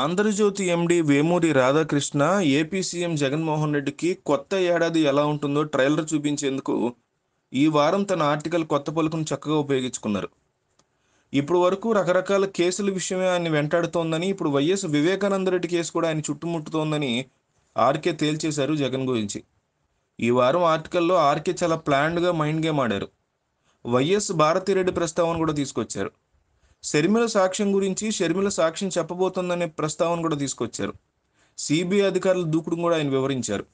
ఆంధ్రజ్యోతి ఎండి Vemuri Radhakrishna AP CM Jaganmohan రెడ్డికి కొత్త ఏడాది ఎలా ఉంటుందో ట్రైలర్ చూపించేందుకు ఈ వారం తన ఆర్టికల్ కొత్త పలుకును చక్కగా ఉపయోగించుకున్నారు ఇప్పుడు వరకు రకరకాల కేసుల విషయమే ఆయన వెంటాడుతోందని ఇప్పుడు వైఎస్ వివేకానందరెడ్డి కేసు కూడా ఆయన చుట్టుముట్టుతోందని ఆర్కే తేల్చేశారు జగన్ గురించి ఈ వారం ఆర్టికల్లో ఆర్కే చాలా ప్లాన్డ్గా మైండ్ గేమ్ ఆడారు వైఎస్ భారతిరెడ్డి ప్రస్తావన కూడా తీసుకొచ్చారు షర్మిల సాక్ష్యం గురించి షర్మిల సాక్ష్యం చెప్పబోతుందనే ప్రస్తావన కూడా తీసుకొచ్చారు సిబిఐ అధికారుల దూకుడు కూడా ఆయన వివరించారు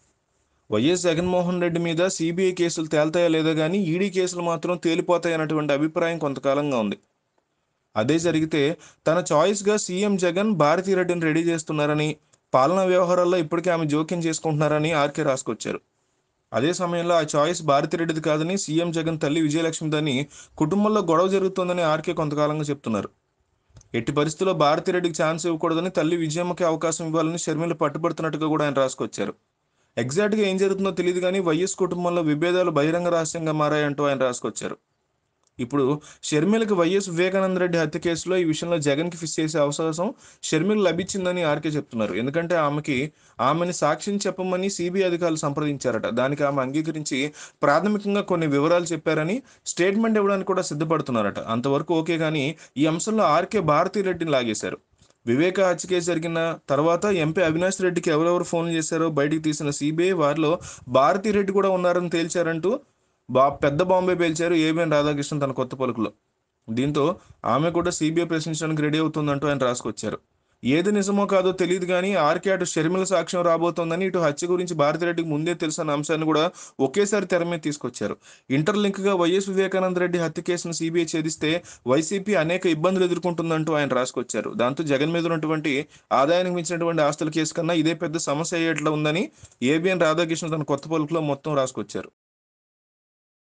వైఎస్ జగన్మోహన్ రెడ్డి మీద సిబిఐ కేసులు తేల్తాయో లేదో కానీ ఈడీ కేసులు మాత్రం తేలిపోతాయన్నటువంటి అభిప్రాయం కొంతకాలంగా ఉంది అదే జరిగితే తన చాయిస్గా సీఎం జగన్ భారతీ రెడ్డిని రెడీ చేస్తున్నారని పాలనా వ్యవహారాల్లో ఇప్పటికే ఆమె జోక్యం చేసుకుంటున్నారని ఆర్కే రాసుకొచ్చారు అదే సమయంలో ఆ చాయిస్ భారతి రెడ్డిది కాదని సీఎం జగన్ తల్లి విజయలక్ష్మి దాన్ని కుటుంబంలో గొడవ జరుగుతోందని ఆర్కే కొంతకాలంగా చెప్తున్నారు ఎట్టి పరిస్థితుల్లో రెడ్డికి ఛాన్స్ ఇవ్వకూడదని తల్లి విజయమ్మకి అవకాశం ఇవ్వాలని షర్మిల పట్టుబడుతున్నట్టుగా కూడా ఆయన రాసుకొచ్చారు ఎగ్జాక్ట్గా ఏం జరుగుతుందో తెలియదు కానీ వైఎస్ కుటుంబంలో విభేదాలు బహిరంగ రహస్యంగా మారాయంటూ ఆయన రాసుకొచ్చారు ఇప్పుడు షర్మిలకు వైఎస్ వివేకానంద రెడ్డి హత్య కేసులో ఈ విషయంలో జగన్కి ఫిస్ చేసే అవకాశం షర్మిల లభించిందని ఆర్కే చెప్తున్నారు ఎందుకంటే ఆమెకి ఆమెని సాక్షిని చెప్పమని సిబిఐ అధికారులు సంప్రదించారట దానికి ఆమె అంగీకరించి ప్రాథమికంగా కొన్ని వివరాలు చెప్పారని స్టేట్మెంట్ ఇవ్వడానికి కూడా సిద్ధపడుతున్నారట అంతవరకు ఓకే కానీ ఈ అంశంలో ఆర్కే రెడ్డిని లాగేశారు వివేక హత్య కేసు జరిగిన తర్వాత ఎంపీ అవినాష్ రెడ్డికి ఎవరెవరు ఫోన్ చేశారో బయటికి తీసిన సిబిఐ వారిలో భారతీ రెడ్డి కూడా ఉన్నారని తేల్చారంటూ బా పెద్ద బాంబే పేల్చారు ఏబిఎన్ రాధాకృష్ణన్ తన కొత్త పలుకులో దీంతో ఆమె కూడా సిబిఐ ప్రశ్నించడానికి రెడీ అవుతుందంటూ ఆయన రాసుకొచ్చారు ఏది నిజమో కాదో తెలియదు కానీ ఆర్కే అటు షర్మిల సాక్ష్యం రాబోతోందని ఇటు హత్య గురించి భారతిరెడ్డికి ముందే తెలిసిన అంశాన్ని కూడా ఒకేసారి తెర మీద తీసుకొచ్చారు ఇంటర్ లింక్గా వైఎస్ వివేకానంద రెడ్డి హత్య కేసును సిబిఐ ఛేదిస్తే వైసీపీ అనేక ఇబ్బందులు ఎదుర్కొంటుందంటూ ఆయన రాసుకొచ్చారు దాంతో జగన్ మీద ఉన్నటువంటి ఆదాయానికి మించినటువంటి ఆస్తుల కేసు కన్నా ఇదే పెద్ద సమస్య అయ్యేట్లా ఉందని ఏబిఎన్ రాధాకృష్ణ తన కొత్త పలుకులో మొత్తం రాసుకొచ్చారు